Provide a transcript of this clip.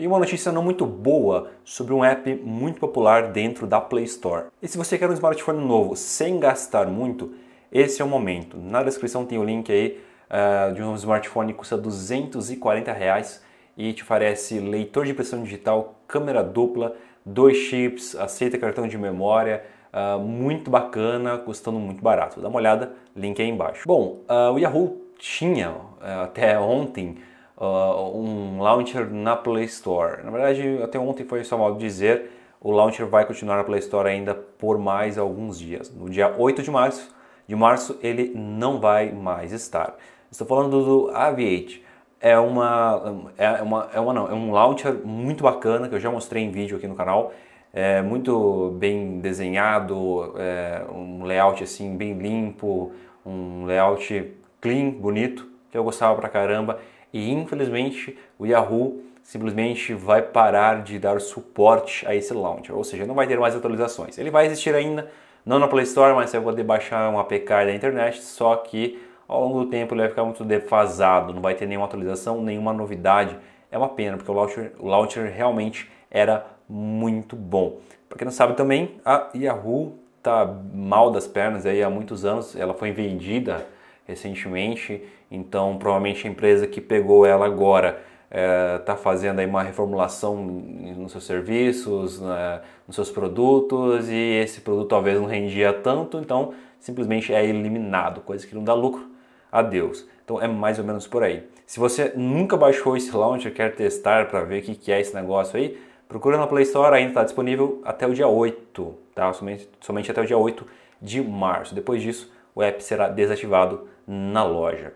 E uma notícia não muito boa sobre um app muito popular dentro da Play Store. E se você quer um smartphone novo sem gastar muito, esse é o momento. Na descrição tem o link aí uh, de um smartphone que custa 240 reais e te oferece leitor de impressão digital, câmera dupla, dois chips, aceita cartão de memória, uh, muito bacana, custando muito barato. Dá uma olhada, link aí embaixo. Bom, uh, o Yahoo tinha eh, até ontem uh, um launcher na Play Store. Na verdade, até ontem foi só mal dizer, o launcher vai continuar na Play Store ainda por mais alguns dias. No dia 8 de março, de março ele não vai mais estar. Estou falando do Aviate. É uma, é uma, é uma não, é um launcher muito bacana que eu já mostrei em vídeo aqui no canal. É muito bem desenhado, é um layout assim bem limpo, um layout clean, bonito, que eu gostava pra caramba e infelizmente o Yahoo simplesmente vai parar de dar suporte a esse launcher, ou seja, não vai ter mais atualizações. Ele vai existir ainda, não na Play Store, mas você vai poder baixar um APK da internet, só que ao longo do tempo ele vai ficar muito defasado, não vai ter nenhuma atualização, nenhuma novidade. É uma pena, porque o launcher, o launcher realmente era muito bom. Para quem não sabe também, a Yahoo tá mal das pernas aí há muitos anos, ela foi vendida recentemente, então provavelmente a empresa que pegou ela agora está é, tá fazendo aí uma reformulação nos seus serviços, né, nos seus produtos e esse produto talvez não rendia tanto, então simplesmente é eliminado, coisa que não dá lucro a Deus. Então é mais ou menos por aí. Se você nunca baixou esse launcher, quer testar para ver o que, que é esse negócio aí, procura na Play Store, ainda está disponível até o dia 8, tá? Somente, somente até o dia 8 de março. Depois disso, o app será desativado na loja.